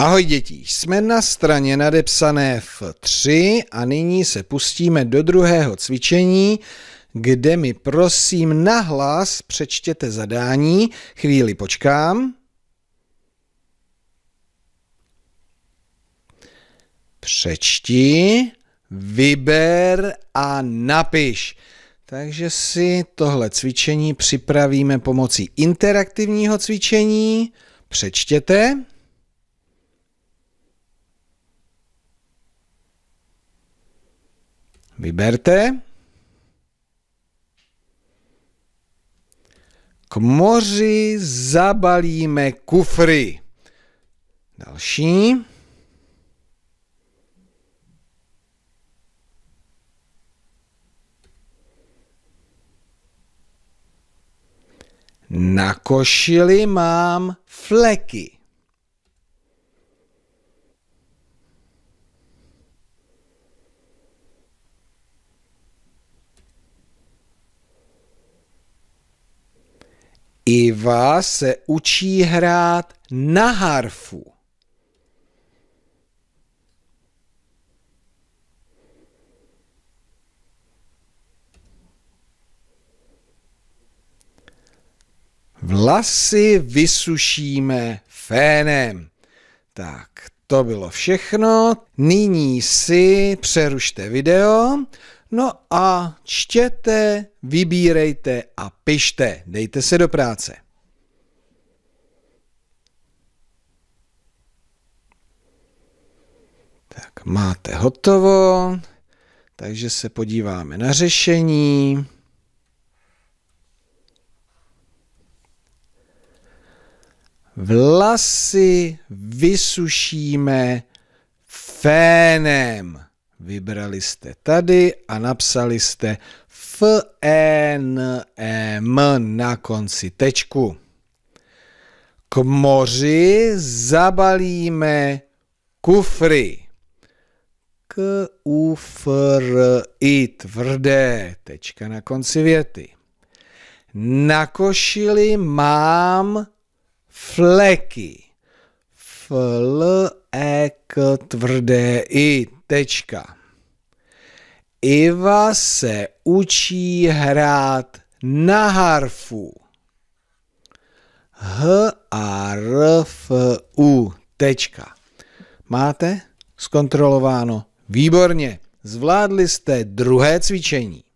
Ahoj děti, jsme na straně nadepsané F3 a nyní se pustíme do druhého cvičení, kde mi prosím nahlas přečtěte zadání. Chvíli počkám. Přečti, vyber a napiš. Takže si tohle cvičení připravíme pomocí interaktivního cvičení. Přečtěte. Vyberte. K moři zabalíme kufry. Další. Na košili mám fleky. Iva se učí hrát na harfu. Vlasy vysušíme fénem. Tak, to bylo všechno. Nyní si přerušte video, No a čtěte, vybírejte a pište. Dejte se do práce. Tak máte hotovo, takže se podíváme na řešení. Vlasy vysušíme fénem. Vybrali jste tady a napsali jste F, E, N, E, M na konci tečku. K moři zabalíme kufry. K, U, F, R, I, tvrdé, tečka na konci věty. Na košili mám fleky. F, L, E, tvrdé i tečka. Iva se učí hrát na harfu. H a R F U tečka. Máte? Zkontrolováno. Výborně. Zvládli jste druhé cvičení.